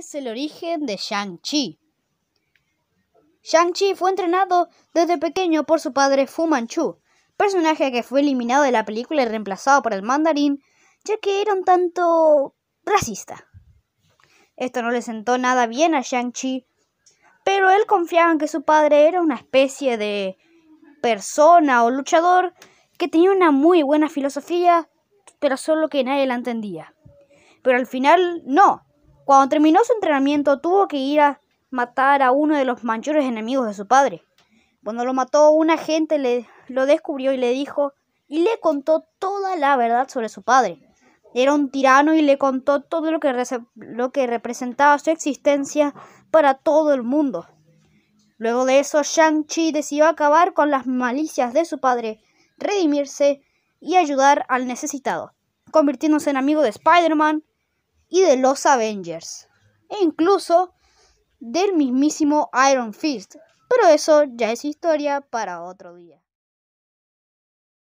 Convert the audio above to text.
es el origen de Shang-Chi? Shang-Chi fue entrenado desde pequeño por su padre Fu Manchu, personaje que fue eliminado de la película y reemplazado por el mandarín, ya que era un tanto racista. Esto no le sentó nada bien a Shang-Chi, pero él confiaba en que su padre era una especie de persona o luchador que tenía una muy buena filosofía, pero solo que nadie la entendía. Pero al final no, cuando terminó su entrenamiento tuvo que ir a matar a uno de los mayores enemigos de su padre. Cuando lo mató, un agente le, lo descubrió y le dijo y le contó toda la verdad sobre su padre. Era un tirano y le contó todo lo que, lo que representaba su existencia para todo el mundo. Luego de eso, Shang-Chi decidió acabar con las malicias de su padre, redimirse y ayudar al necesitado, convirtiéndose en amigo de Spider-Man, y de los Avengers. E incluso del mismísimo Iron Fist. Pero eso ya es historia para otro día.